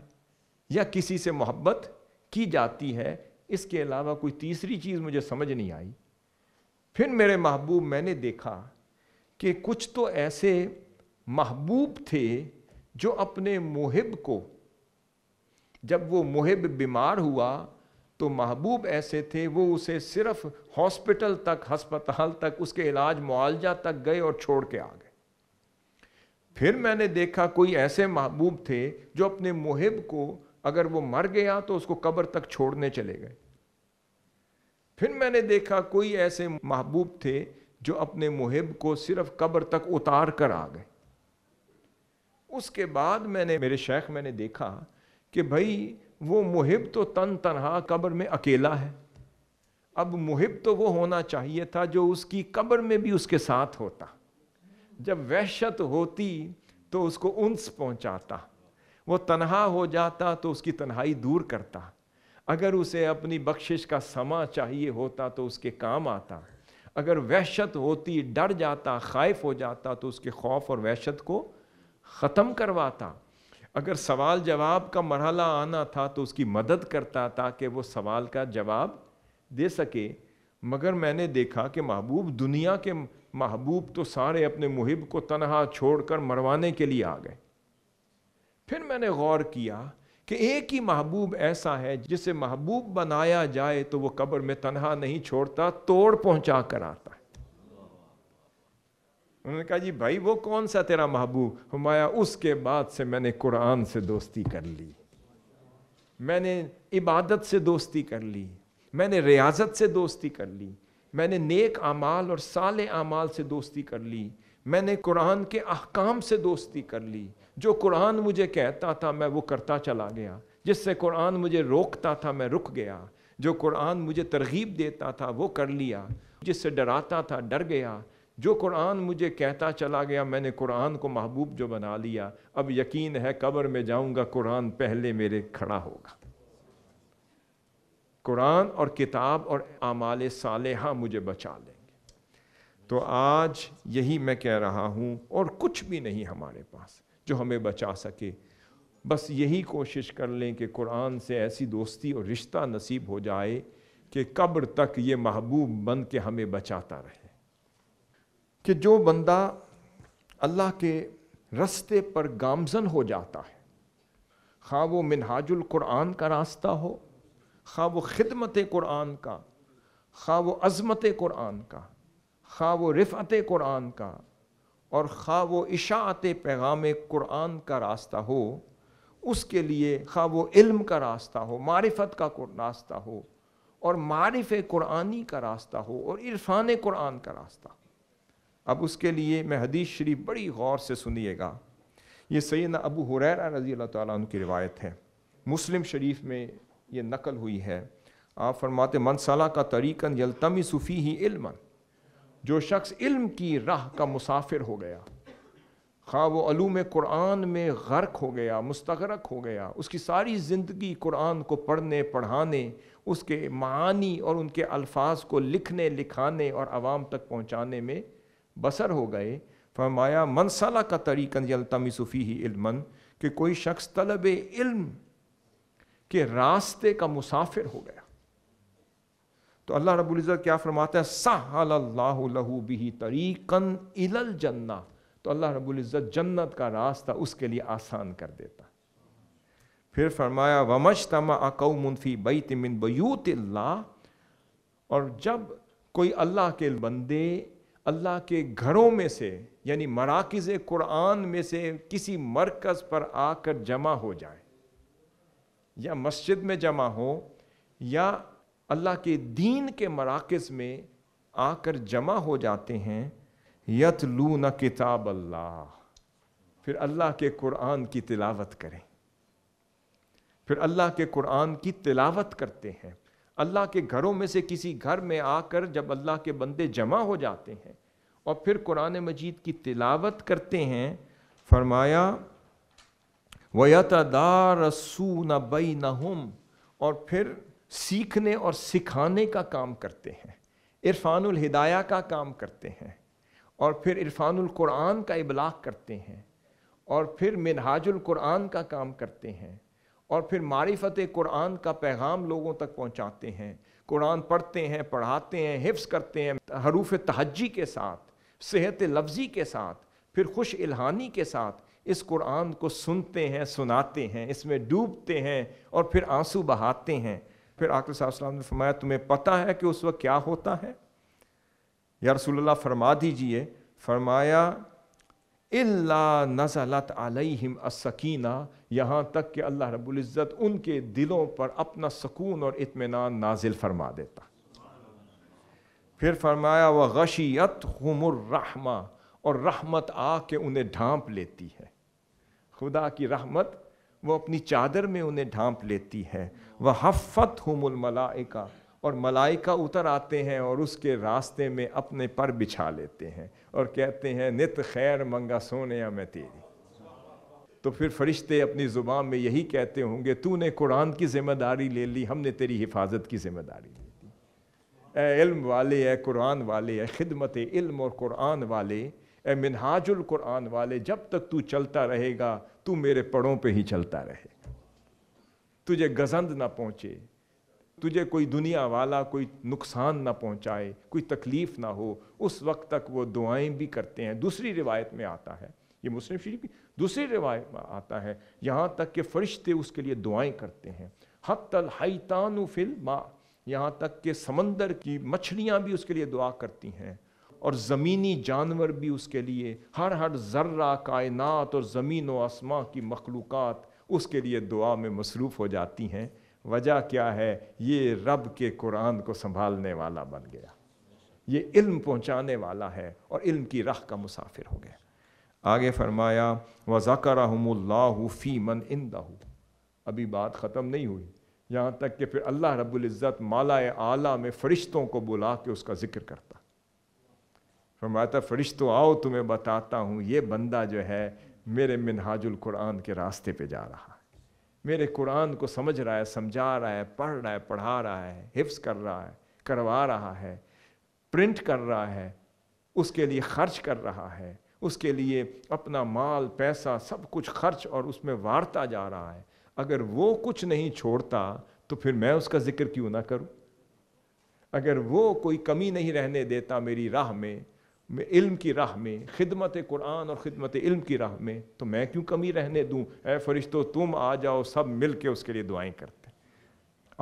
یا کسی سے محبت کی جاتی ہے اس کے علاوہ کوئی تیسری چیز مجھے سمجھ نہیں آئی پھر میرے محبوب میں نے دیکھا کہ کچھ تو ایسے محبوب تھے جو اپنے محب کو جب وہ محب بیمار ہوا تو محبوب ایسے تھے وہ اسے صرف ہاسپٹل تک ہسپتال تک اس کے علاج معالجہ تک گئے اور چھوڑ کے آ گئے پھر میں نے دیکھا کوئی ایسے محبوب تھے جو اپنے محب کو اگر وہ مر گیا تو اس کو قبر تک چھوڑنے چلے گئے پھر میں نے دیکھا کوئی ایسے محبوب تھے جو اپنے محب کو صرف قبر تک اتار کر آ گئے اس کے بعد میں نے میرے شیخ میں نے دیکھا کہ بھائی وہ محب تو تن تنہا قبر میں اکیلا ہے اب محب تو وہ ہونا چاہیے تھا جو اس کی قبر میں بھی اس کے ساتھ ہوتا جب وحشت ہوتی تو اس کو انس پہنچاتا وہ تنہا ہو جاتا تو اس کی تنہائی دور کرتا اگر اسے اپنی بخشش کا سما چاہیے ہوتا تو اس کے کام آتا اگر وحشت ہوتی ڈر جاتا خائف ہو جاتا تو اس کے خوف اور وحشت کو ختم کرواتا اگر سوال جواب کا مرحلہ آنا تھا تو اس کی مدد کرتا تاکہ وہ سوال کا جواب دے سکے مگر میں نے دیکھا کہ محبوب دنیا کے محبوب تو سارے اپنے محب کو تنہا چھوڑ کر مروانے کے لیے آ گئے پھر میں نے غور کیا کہ ایک ہی محبوب ایسا ہے جسے محبوب بنایا جائے تو وہ قبر میں تنہا نہیں چھوڑتا توڑ پہنچا کر آتا ہے انہوں نے کہا جی بھائی وہ کون سا تیرا محبوب ہمایا اس کے بعد سے میں نے قرآن سے دوستی کر لی میں نے عبادت سے دوستی کر لی میں نے ریاضت سے دوستی کر لی میں نے نیک اعمال اور سال اعمال سے دوستی کر لی میں نے قرآن کے احکام سے دوستی کر لی جو قرآن مجھے کہتا تھا میں وہ کرتا چلا گیا جس سے قرآن مجھے روکتا تھا میں رک گیا جو قرآن مجھے ترغیب دیتا تھا وہ کر لیا جس سے ڈراتا تھا ڈر گیا جو قرآن مجھے کہتا چلا گیا میں نے قرآن کو محبوب جو بنا لیا اب یقین ہے قبر میں جاؤں گا قرآن پہلے میرے کھڑا ہوگا قرآن اور کتاب اور اعمال صالحہ مجھے بچا لیں گے تو آج یہی میں کہہ رہا ہوں اور کچھ بھی نہیں ہمارے پاس جو ہمیں بچا سکے بس یہی کوشش کر لیں کہ قرآن سے ایسی دوستی اور رشتہ نصیب ہو جائے کہ قبر تک یہ محبوب بن کے ہمیں بچاتا رہے کہ جو بندہ اللہ کے رستے پر گامزن ہو جاتا ہے خواہ وہ منہاج القرآن کا راستہ ہو خواہ وہ خدمت قرآن کا خواہ وہ عظمت قرآن کا خواہ وہ رفعت قرآن کا اور خواہ وہ اشاعت پیغام قرآن کا راستہ ہو اس کے لیے خواہ وہ علم کا راستہ ہو معرفت کا راستہ ہو اور معرف قرآنی کا راستہ ہو اور عرفان قرآن کا راستہ ہو اب اس کے لیے میں حدیث شریف بڑی غور سے سنیے گا یہ سیدنا ابو حریرہ رضی اللہ تعالیٰ عنہ کی روایت ہے مسلم شریف میں یہ نقل ہوئی ہے آپ من صلاح کا طریقاً یلتمی صفی ہی علماً جو شخص علم کی راہ کا مسافر ہو گیا خواہ وہ علوم قرآن میں غرق ہو گیا مستغرق ہو گیا اس کی ساری زندگی قرآن کو پڑھنے پڑھانے اس کے معانی اور ان کے الفاظ کو لکھنے لکھانے اور عوام تک پہنچانے میں بسر ہو گئے فرمایا منسلہ کا یلتمی صفی ہی علم کہ کوئی شخص طلب علم کے راستے کا مسافر ہو گیا تو اللہ رب العزت کیا فرماتا ہے سہل اللہ لہو بہی طریقن ال الجنہ تو اللہ رب العزت جنت کا راستہ اس کے لیے آسان کر دیتا پھر فرمایا ومشتما اکو منفی بئی تمن بیوت اللہ اور جب کوئی اللہ کے بندے اللہ کے گھروں میں سے یعنی مراکز قرآن میں سے کسی مرکز پر آ کر جمع ہو جائے یا مسجد میں جمع ہو یا اللہ کے دین کے مراکز میں آ کر جمع ہو جاتے ہیں یت لو نہ کتاب اللہ پھر اللہ کے قرآن کی تلاوت کریں پھر اللہ کے قرآن کی تلاوت کرتے ہیں اللہ کے گھروں میں سے کسی گھر میں آ کر جب اللہ کے بندے جمع ہو جاتے ہیں اور پھر قرآن مجید کی تلاوت کرتے ہیں فرمایا وہ یت دار رسو نہ بئی نہ ہم اور پھر سیکھنے اور سکھانے کا کام کرتے ہیں عرفان الہدایہ کا کام کرتے ہیں اور پھر عرفان القرآن کا ابلاغ کرتے ہیں اور پھر منہاج القرآن کا کام کرتے ہیں اور پھر معرفت قرآن کا پیغام لوگوں تک پہنچاتے ہیں قرآن پڑھتے ہیں پڑھاتے ہیں حفظ کرتے ہیں حروف تہجی کے ساتھ صحت لفظی کے ساتھ پھر خوش الہانی کے ساتھ اس قرآن کو سنتے ہیں سناتے ہیں اس میں ڈوبتے ہیں اور پھر آنسو بہاتے ہیں پھر آقر صاحب السلام نے فرمایا تمہیں پتا ہے کہ اس وقت کیا ہوتا ہے یا رسول اللہ فرما دیجئے فرمایا اللہ رب العزت ان کے دلوں پر اپنا سکون اور اطمینان نازل فرما دیتا پھر فرمایا وہ غشیت اور رحمت آ کے انہیں ڈھانپ لیتی ہے خدا کی رحمت وہ اپنی چادر میں انہیں ڈھانپ لیتی ہے وہ حفت ہوم اور ملائکہ اتر آتے ہیں اور اس کے راستے میں اپنے پر بچھا لیتے ہیں اور کہتے ہیں نت خیر منگا سونے میں تیری تو پھر فرشتے اپنی زبان میں یہی کہتے ہوں گے تو نے قرآن کی ذمہ داری لے لی ہم نے تیری حفاظت کی ذمہ داری لے لی اے علم والے اے قرآن والے اے خدمت علم اور قرآن والے اے منہاج القرآن والے جب تک تو چلتا رہے گا تو میرے پڑوں پہ ہی چلتا رہے تجھے گزند نہ پہنچے تجھے کوئی دنیا والا کوئی نقصان نہ پہنچائے کوئی تکلیف نہ ہو اس وقت تک وہ دعائیں بھی کرتے ہیں دوسری روایت میں آتا ہے یہ مسلم شریف کی دوسری روایت میں آتا ہے یہاں تک کہ فرشتے اس کے لیے دعائیں کرتے ہیں حت الحیتان فی الماء یہاں تک کہ سمندر کی مچھلیاں بھی اس کے لیے دعا کرتی ہیں اور زمینی جانور بھی اس کے لیے ہر ہر ذرہ کائنات اور زمین و آسماں کی مخلوقات اس کے لیے دعا میں مصروف ہو جاتی ہیں وجہ کیا ہے یہ رب کے قرآن کو سنبھالنے والا بن گیا یہ علم پہنچانے والا ہے اور علم کی راہ کا مسافر ہو گیا آگے فرمایا من فیمن ابھی بات ختم نہیں ہوئی یہاں تک کہ پھر اللہ رب العزت مالا اعلیٰ میں فرشتوں کو بلا کے اس کا ذکر کرتا فرمایا تھا فرشتوں آؤ تمہیں بتاتا ہوں یہ بندہ جو ہے میرے منہاج القرآن کے راستے پہ جا رہا ہے میرے قرآن کو سمجھ رہا ہے سمجھا رہا ہے پڑھ رہا ہے پڑھا رہا ہے حفظ کر رہا ہے کروا رہا ہے پرنٹ کر رہا ہے اس کے لیے خرچ کر رہا ہے اس کے لیے اپنا مال پیسہ سب کچھ خرچ اور اس میں وارتا جا رہا ہے اگر وہ کچھ نہیں چھوڑتا تو پھر میں اس کا ذکر کیوں نہ کروں اگر وہ کوئی کمی نہیں رہنے دیتا میری راہ میں میں علم کی راہ میں خدمت قرآن اور خدمت علم کی راہ میں تو میں کیوں کمی رہنے دوں اے فرشتو تم آ جاؤ سب مل کے اس کے لیے دعائیں کرتے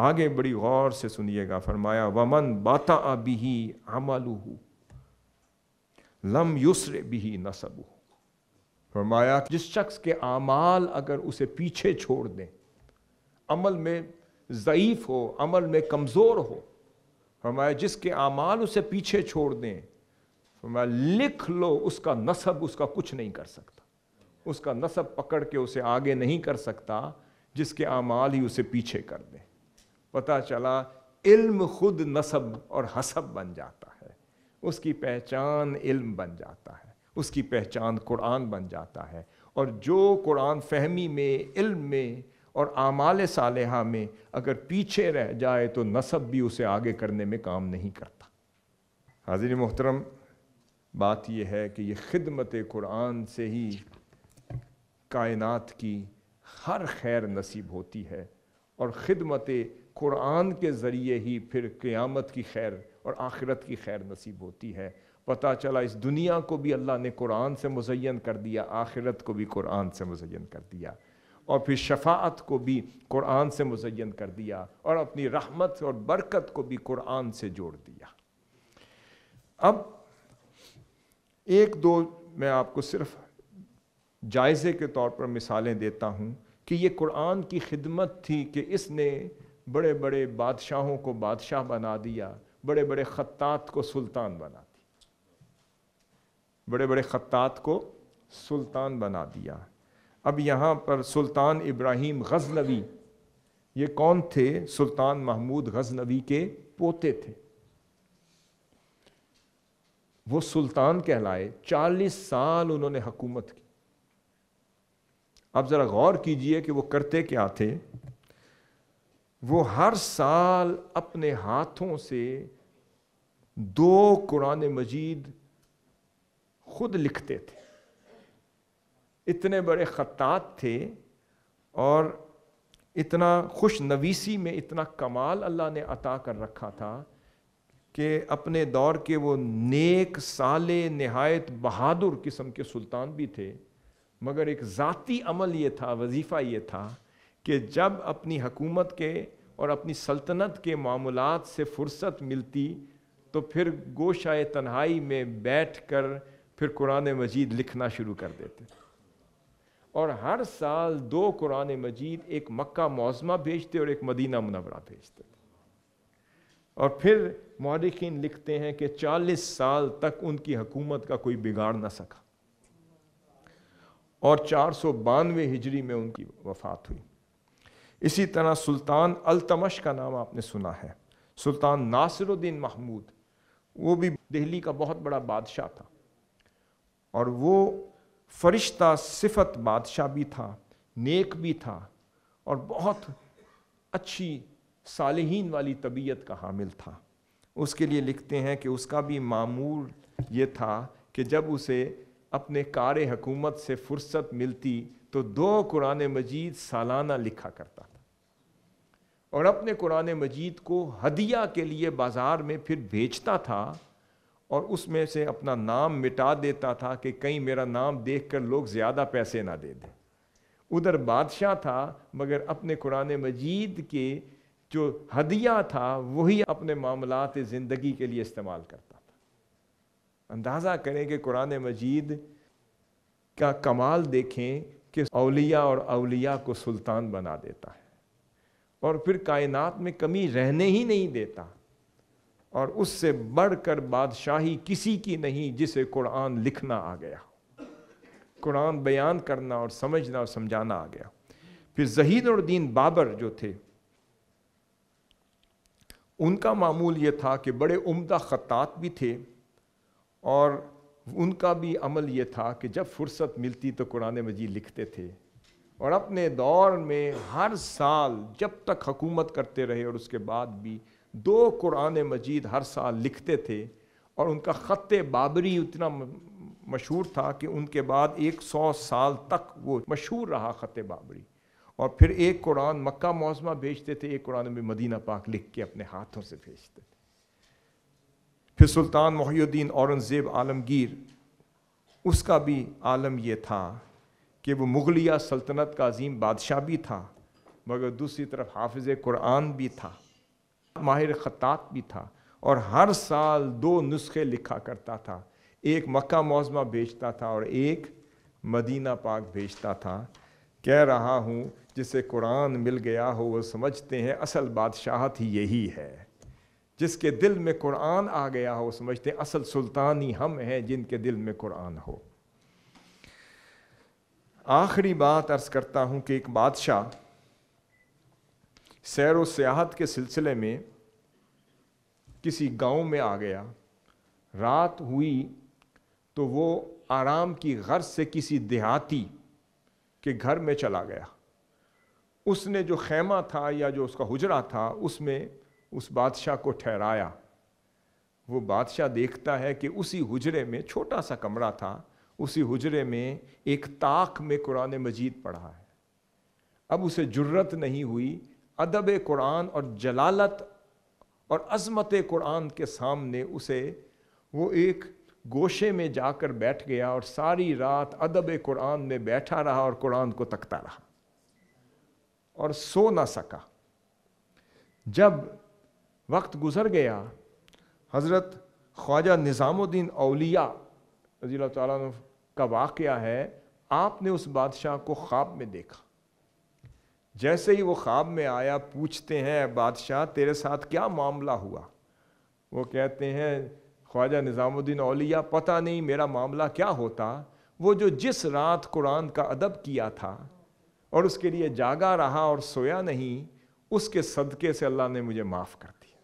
آگے بڑی غور سے سنیے گا فرمایا ومن باتا بھی عمل لم یسر بھی نصب ہو فرمایا جس شخص کے اعمال اگر اسے پیچھے چھوڑ دیں عمل میں ضعیف ہو عمل میں کمزور ہو فرمایا جس کے اعمال اسے پیچھے چھوڑ دیں لکھ لو اس کا نصب اس کا کچھ نہیں کر سکتا اس کا نصب پکڑ کے اسے آگے نہیں کر سکتا جس کے اعمال ہی اسے پیچھے کر دیں پتہ چلا علم خود نصب اور حسب بن جاتا ہے اس کی پہچان علم بن جاتا ہے اس کی پہچان قرآن بن جاتا ہے اور جو قرآن فہمی میں علم میں اور اعمال صالحہ میں اگر پیچھے رہ جائے تو نصب بھی اسے آگے کرنے میں کام نہیں کرتا حاضر محترم بات یہ ہے کہ یہ خدمت قرآن سے ہی کائنات کی ہر خیر نصیب ہوتی ہے اور خدمت قرآن کے ذریعے ہی پھر قیامت کی خیر اور آخرت کی خیر نصیب ہوتی ہے پتا چلا اس دنیا کو بھی اللہ نے قرآن سے مزین کر دیا آخرت کو بھی قرآن سے مزین کر دیا اور پھر شفاعت کو بھی قرآن سے مزین کر دیا اور اپنی رحمت اور برکت کو بھی قرآن سے جوڑ دیا اب ایک دو میں آپ کو صرف جائزے کے طور پر مثالیں دیتا ہوں کہ یہ قرآن کی خدمت تھی کہ اس نے بڑے بڑے بادشاہوں کو بادشاہ بنا دیا بڑے بڑے خطات کو سلطان بنا دیا بڑے بڑے خطات کو سلطان بنا دیا اب یہاں پر سلطان ابراہیم غزنوی یہ کون تھے سلطان محمود غزنوی کے پوتے تھے وہ سلطان کہلائے چالیس سال انہوں نے حکومت کی اب ذرا غور کیجئے کہ وہ کرتے کیا تھے وہ ہر سال اپنے ہاتھوں سے دو قرآن مجید خود لکھتے تھے اتنے بڑے خطات تھے اور اتنا خوش نویسی میں اتنا کمال اللہ نے عطا کر رکھا تھا کہ اپنے دور کے وہ نیک سالے نہایت بہادر قسم کے سلطان بھی تھے مگر ایک ذاتی عمل یہ تھا وظیفہ یہ تھا کہ جب اپنی حکومت کے اور اپنی سلطنت کے معاملات سے فرصت ملتی تو پھر گوشہ تنہائی میں بیٹھ کر پھر قرآن مجید لکھنا شروع کر دیتے اور ہر سال دو قرآن مجید ایک مکہ معظمہ بھیجتے اور ایک مدینہ منورہ بھیجتے تھے اور پھر مورخین لکھتے ہیں کہ چالیس سال تک ان کی حکومت کا کوئی بگاڑ نہ سکا اور چار سو بانوے ہجری میں ان کی وفات ہوئی اسی طرح سلطان التمش کا نام آپ نے سنا ہے سلطان ناصر الدین محمود وہ بھی دہلی کا بہت بڑا بادشاہ تھا اور وہ فرشتہ صفت بادشاہ بھی تھا نیک بھی تھا اور بہت اچھی صالحین والی طبیعت کا حامل تھا اس کے لیے لکھتے ہیں کہ اس کا بھی معمول یہ تھا کہ جب اسے اپنے کار حکومت سے فرصت ملتی تو دو قرآن مجید سالانہ لکھا کرتا تھا اور اپنے قرآن مجید کو ہدیہ کے لیے بازار میں پھر بھیجتا تھا اور اس میں سے اپنا نام مٹا دیتا تھا کہ کہیں میرا نام دیکھ کر لوگ زیادہ پیسے نہ دے دیں ادھر بادشاہ تھا مگر اپنے قرآن مجید کے جو ہدیہ تھا وہی اپنے معاملات زندگی کے لیے استعمال کرتا تھا اندازہ کریں کہ قرآن مجید کا کمال دیکھیں کہ اولیاء اور اولیاء کو سلطان بنا دیتا ہے اور پھر کائنات میں کمی رہنے ہی نہیں دیتا اور اس سے بڑھ کر بادشاہی کسی کی نہیں جسے قرآن لکھنا آ گیا قرآن بیان کرنا اور سمجھنا اور سمجھانا آ گیا پھر ذہین الدین بابر جو تھے ان کا معمول یہ تھا کہ بڑے عمدہ خطات بھی تھے اور ان کا بھی عمل یہ تھا کہ جب فرصت ملتی تو قرآن مجید لکھتے تھے اور اپنے دور میں ہر سال جب تک حکومت کرتے رہے اور اس کے بعد بھی دو قرآن مجید ہر سال لکھتے تھے اور ان کا خط بابری اتنا مشہور تھا کہ ان کے بعد ایک سو سال تک وہ مشہور رہا خط بابری اور پھر ایک قرآن مکہ موسمہ بھیجتے تھے ایک قرآن میں مدینہ پاک لکھ کے اپنے ہاتھوں سے بھیجتے تھے پھر سلطان محی الدین اورنگزیب عالمگیر اس کا بھی عالم یہ تھا کہ وہ مغلیہ سلطنت کا عظیم بادشاہ بھی تھا مگر دوسری طرف حافظ قرآن بھی تھا ماہر خطاط بھی تھا اور ہر سال دو نسخے لکھا کرتا تھا ایک مکہ موزمہ بھیجتا تھا اور ایک مدینہ پاک بھیجتا تھا کہہ رہا ہوں جسے قرآن مل گیا ہو وہ سمجھتے ہیں اصل بادشاہت ہی یہی ہے جس کے دل میں قرآن آ گیا ہو وہ سمجھتے ہیں اصل سلطانی ہم ہیں جن کے دل میں قرآن ہو آخری بات عرض کرتا ہوں کہ ایک بادشاہ سیر و سیاحت کے سلسلے میں کسی گاؤں میں آ گیا رات ہوئی تو وہ آرام کی غرض سے کسی دیہاتی گھر میں چلا گیا اس نے جو خیمہ تھا یا جو اس کا حجرا تھا اس میں اس بادشاہ کو ٹھہرایا وہ بادشاہ دیکھتا ہے کہ اسی حجرے میں چھوٹا سا کمرہ تھا اسی حجرے میں ایک طاق میں قرآن مجید پڑھا ہے اب اسے جرت نہیں ہوئی ادب قرآن اور جلالت اور عظمت قرآن کے سامنے اسے وہ ایک گوشے میں جا کر بیٹھ گیا اور ساری رات ادب قرآن میں بیٹھا رہا اور قرآن کو تکتا رہا اور سو نہ سکا جب وقت گزر گیا حضرت خواجہ نظام الدین اولیاء رضی اللہ عنہ کا واقعہ ہے آپ نے اس بادشاہ کو خواب میں دیکھا جیسے ہی وہ خواب میں آیا پوچھتے ہیں بادشاہ تیرے ساتھ کیا معاملہ ہوا وہ کہتے ہیں خواجہ نظام الدین اولیاء پتہ نہیں میرا معاملہ کیا ہوتا وہ جو جس رات قرآن کا ادب کیا تھا اور اس کے لیے جاگا رہا اور سویا نہیں اس کے صدقے سے اللہ نے مجھے معاف کر دیا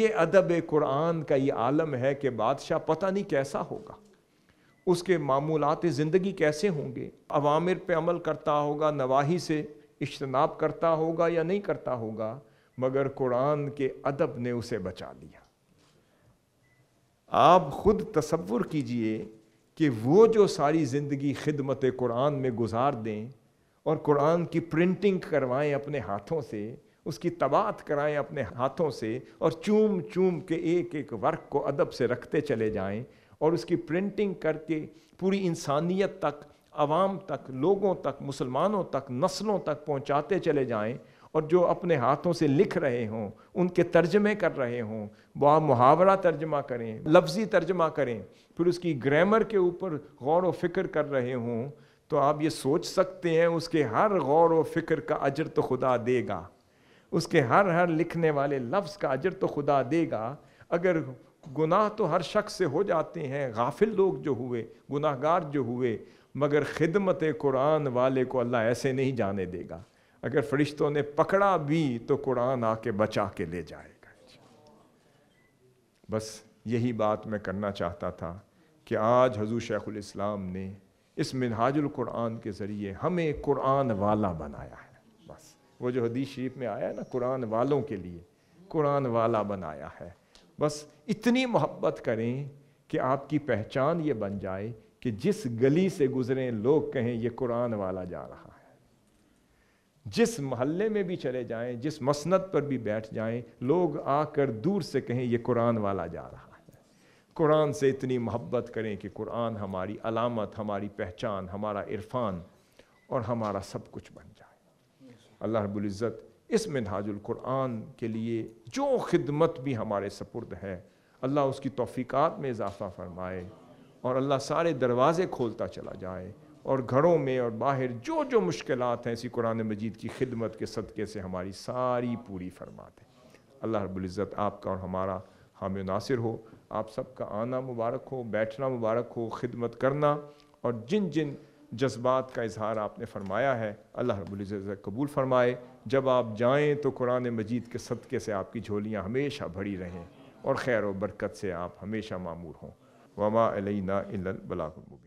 یہ ادب قرآن کا یہ عالم ہے کہ بادشاہ پتہ نہیں کیسا ہوگا اس کے معمولات زندگی کیسے ہوں گے عوامر پہ عمل کرتا ہوگا نواحی سے اشتناب کرتا ہوگا یا نہیں کرتا ہوگا مگر قرآن کے ادب نے اسے بچا لیا آپ خود تصور کیجئے کہ وہ جو ساری زندگی خدمت قرآن میں گزار دیں اور قرآن کی پرنٹنگ کروائیں اپنے ہاتھوں سے اس کی تباہ کرائیں اپنے ہاتھوں سے اور چوم چوم کے ایک ایک ورق کو ادب سے رکھتے چلے جائیں اور اس کی پرنٹنگ کر کے پوری انسانیت تک عوام تک لوگوں تک مسلمانوں تک نسلوں تک پہنچاتے چلے جائیں اور جو اپنے ہاتھوں سے لکھ رہے ہوں ان کے ترجمے کر رہے ہوں وہ محاورہ ترجمہ کریں لفظی ترجمہ کریں پھر اس کی گریمر کے اوپر غور و فکر کر رہے ہوں تو آپ یہ سوچ سکتے ہیں اس کے ہر غور و فکر کا اجر تو خدا دے گا اس کے ہر ہر لکھنے والے لفظ کا اجر تو خدا دے گا اگر گناہ تو ہر شخص سے ہو جاتے ہیں غافل لوگ جو ہوئے گناہ گار جو ہوئے مگر خدمت قرآن والے کو اللہ ایسے نہیں جانے دے گا اگر فرشتوں نے پکڑا بھی تو قرآن آ کے بچا کے لے جائے گا بس یہی بات میں کرنا چاہتا تھا کہ آج حضور شیخ الاسلام نے اس منہاج القرآن کے ذریعے ہمیں قرآن والا بنایا ہے بس وہ جو حدیث شریف میں آیا ہے نا قرآن والوں کے لیے قرآن والا بنایا ہے بس اتنی محبت کریں کہ آپ کی پہچان یہ بن جائے کہ جس گلی سے گزریں لوگ کہیں یہ قرآن والا جا رہا ہے جس محلے میں بھی چلے جائیں جس مسند پر بھی بیٹھ جائیں لوگ آ کر دور سے کہیں یہ قرآن والا جا رہا ہے قرآن سے اتنی محبت کریں کہ قرآن ہماری علامت ہماری پہچان ہمارا عرفان اور ہمارا سب کچھ بن جائے اللہ رب العزت اس منہاج القرآن کے لیے جو خدمت بھی ہمارے سپرد ہے اللہ اس کی توفیقات میں اضافہ فرمائے اور اللہ سارے دروازے کھولتا چلا جائے اور گھروں میں اور باہر جو جو مشکلات ہیں اسی قرآن مجید کی خدمت کے صدقے سے ہماری ساری پوری فرماتے ہیں اللہ رب العزت آپ کا اور ہمارا و ناصر ہو آپ سب کا آنا مبارک ہو بیٹھنا مبارک ہو خدمت کرنا اور جن جن جذبات کا اظہار آپ نے فرمایا ہے اللہ رب العزت قبول فرمائے جب آپ جائیں تو قرآن مجید کے صدقے سے آپ کی جھولیاں ہمیشہ بھری رہیں اور خیر و برکت سے آپ ہمیشہ معمور ہوں وما علینا